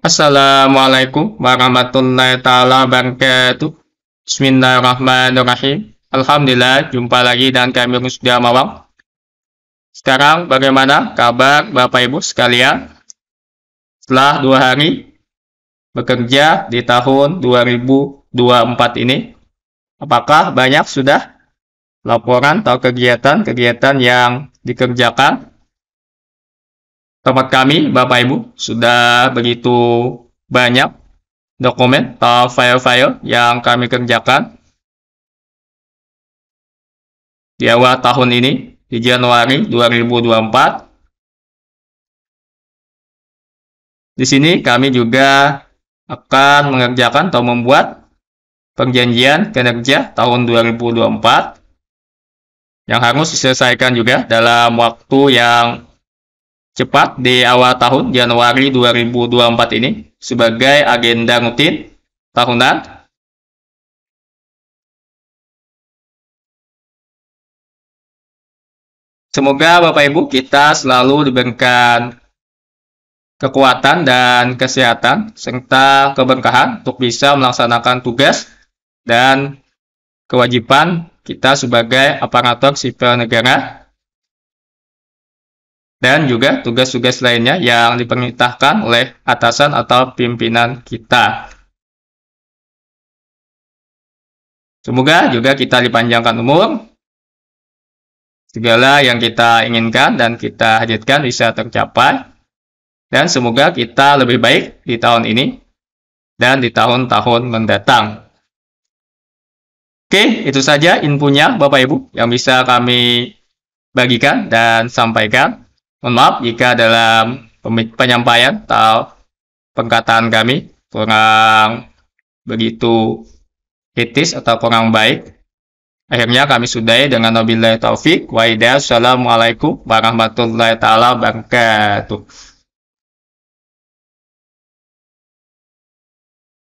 Assalamualaikum warahmatullahi taala wabarakatuh. Bismillahirrahmanirrahim. Alhamdulillah jumpa lagi dan kami sudah Mawang. Sekarang bagaimana kabar Bapak Ibu sekalian? Setelah dua hari bekerja di tahun 2024 ini, apakah banyak sudah laporan atau kegiatan-kegiatan yang dikerjakan tempat kami, Bapak Ibu, sudah begitu banyak dokumen atau file-file yang kami kerjakan di awal tahun ini, di Januari 2024. Di sini kami juga akan mengerjakan atau membuat perjanjian kinerja tahun 2024 yang harus diselesaikan juga dalam waktu yang cepat di awal tahun Januari 2024 ini sebagai agenda rutin tahunan Semoga Bapak Ibu kita selalu diberikan kekuatan dan kesehatan serta keberkahan untuk bisa melaksanakan tugas dan kewajiban kita sebagai aparatur sipil negara dan juga tugas-tugas lainnya yang diperintahkan oleh atasan atau pimpinan kita. Semoga juga kita dipanjangkan umur, segala yang kita inginkan dan kita hadirkan bisa tercapai, dan semoga kita lebih baik di tahun ini dan di tahun-tahun mendatang. Oke, itu saja infonya Bapak Ibu yang bisa kami bagikan dan sampaikan. Mohon maaf jika dalam penyampaian atau pengkataan kami kurang begitu kritis atau kurang baik. Akhirnya kami sudahi dengan wabillahi taufik Waidah. Assalamualaikum warahmatullahi taala wabarakatuh.